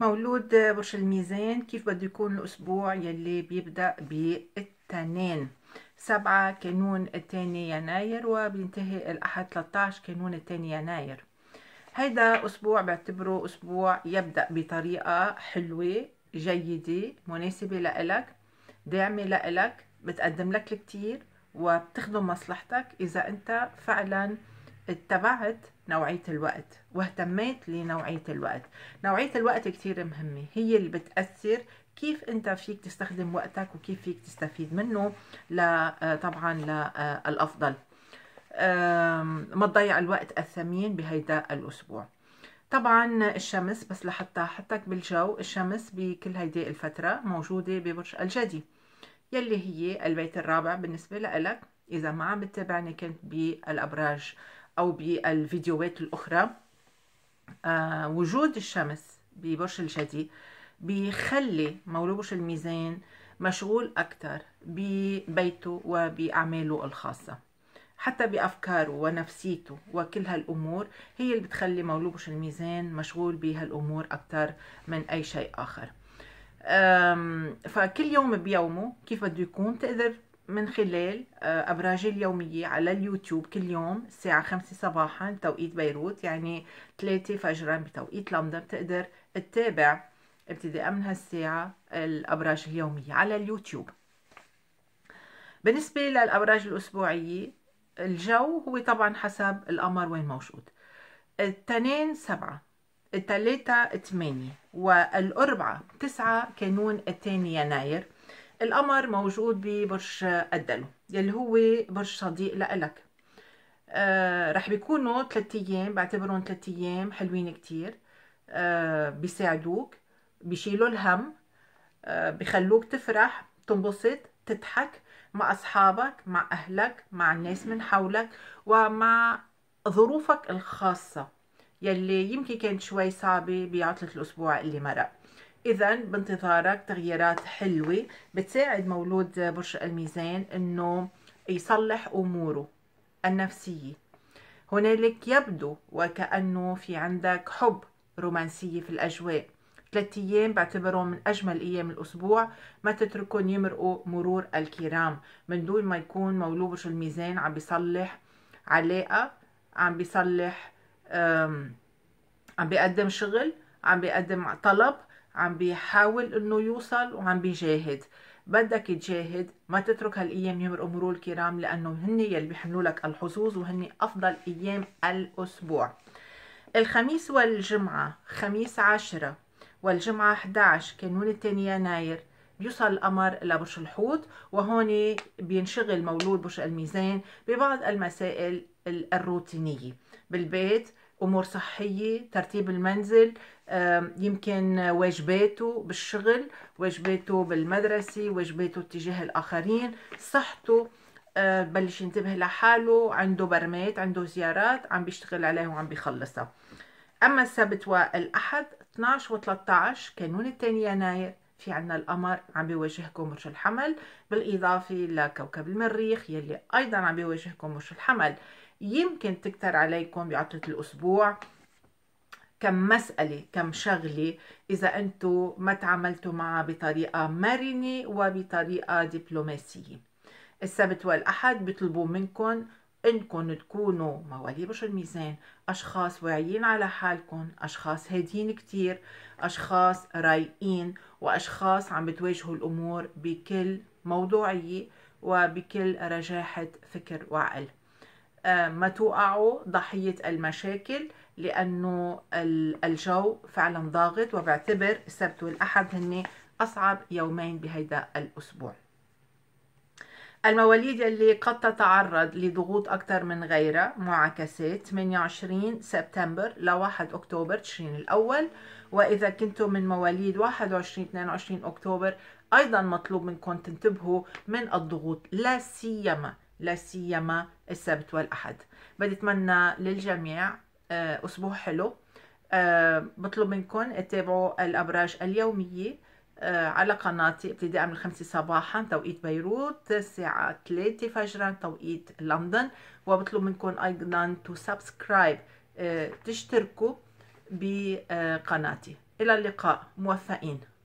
مولود برج الميزان كيف بده يكون الأسبوع يلي بيبدأ بالتنين سبعة كانون الثاني يناير وبينتهي الأحد 13 كانون الثاني يناير هيدا أسبوع بعتبره أسبوع يبدأ بطريقة حلوة جيدة مناسبة لإلك داعمة لإلك بتقدم لك الكتير وبتخدم مصلحتك إذا أنت فعلا اتبعت نوعية الوقت واهتميت لنوعية الوقت نوعية الوقت كتير مهمة هي اللي بتأثر كيف انت فيك تستخدم وقتك وكيف فيك تستفيد منه ل آه، طبعا للأفضل آه، ما تضيع الوقت الثمين بهيدا الأسبوع طبعا الشمس بس لحتى حطك بالجو الشمس بكل هيدي الفترة موجودة ببرج الجدي يلي هي البيت الرابع بالنسبة لإلك إذا ما عم بتتابعني كنت بالأبراج أو بالفيديوهات الأخرى آه وجود الشمس ببرج الجدي بيخلي مولوج الميزان مشغول أكثر ببيته وبأعماله الخاصة حتى بأفكاره ونفسيته وكل هالأمور هي اللي بتخلي مولوج الميزان مشغول بهالأمور أكثر من أي شيء آخر فكل يوم بيومه كيف بده يكون تقدر من خلال آه، أبراجي اليومية على اليوتيوب كل يوم الساعة خمسة صباحا توقيت بيروت يعني ثلاثة فجرا بتوقيت لندن بتقدر تتابع ابتداء من هالساعة الأبراج اليومية على اليوتيوب بالنسبة للأبراج الأسبوعية الجو هو طبعا حسب القمر وين موجود التنين سبعة التلاتة تمانية والأربعة تسعة كانون الثاني يناير القمر موجود ببرج الدلو يلي هو برج صديق لإلك آه رح بيكونوا ثلاث ايام بعتبرهم ثلاث ايام حلوين كتير آه بيساعدوك بيشيلوا الهم آه بخلوك تفرح تنبسط تضحك مع اصحابك مع اهلك مع الناس من حولك ومع ظروفك الخاصه يلي يمكن كانت شوي صعبه بعطله الاسبوع اللي مرق اذا بانتظارك تغييرات حلوه بتساعد مولود برج الميزان انه يصلح اموره النفسيه هنالك يبدو وكانه في عندك حب رومانسيه في الاجواء ثلاثة أيام بعتبرهم من أجمل أيام الأسبوع ما تتركهم يمرقوا مرور الكرام من دون ما يكون مولود برج الميزان عم بيصلح علاقة عم بيصلح عم بيقدم شغل عم بيقدم طلب عم بيحاول انه يوصل وعم بيجاهد بدك تجاهد ما تترك هالايام يمرقوا مرور الكرام لانه هن يلي بيحملوا لك الحظوظ وهن افضل ايام الاسبوع الخميس والجمعة خميس عشرة والجمعة 11 كانون الثاني يناير بيوصل القمر لبرج الحوت وهون بينشغل مولود برج الميزان ببعض المسائل الروتينية بالبيت امور صحيه ترتيب المنزل يمكن واجباته بالشغل واجباته بالمدرسه واجباته تجاه الاخرين صحته آه، بلش ينتبه لحاله عنده برمات عنده زيارات عم بيشتغل عليها وعم بيخلصها اما السبت والاحد 12 و13 كانون الثاني يناير في عنا القمر عم بيواجهكم برج الحمل بالإضافة لكوكب المريخ يلي أيضا عم بيواجهكم برج الحمل يمكن تكتر عليكم بعطلة الأسبوع كم مسألة كم شغلة إذا أنتم ما تعاملتوا معها بطريقة مرنة وبطريقة دبلوماسية السبت والأحد بيطلبوا منكم انكم تكونوا برج الميزان اشخاص واعيين على حالكم اشخاص هادين كتير اشخاص رايقين واشخاص عم بتواجهوا الامور بكل موضوعيه وبكل رجاحه فكر وعقل آه، ما توقعوا ضحيه المشاكل لانه الجو فعلا ضاغط وبعتبر السبت والاحد هن اصعب يومين بهيدا الاسبوع المواليد اللي قد تتعرض لضغوط أكثر من غيرها معاكسات 28 سبتمبر ل 1 أكتوبر تشرين الأول وإذا كنتم من مواليد 21 22 أكتوبر أيضا مطلوب منكم تنتبهوا من الضغوط لا سيما لا سيما السبت والأحد بدي أتمنى للجميع آه، أسبوع حلو بطلب آه، منكم تتابعوا الأبراج اليومية آه، على قناتي ابتداء من الخمسة صباحا توقيت بيروت الساعة 3 فجرا توقيت لندن وبطلب منكم أيضا تو سبسكرايب آه، تشتركوا بقناتي إلى اللقاء موفقين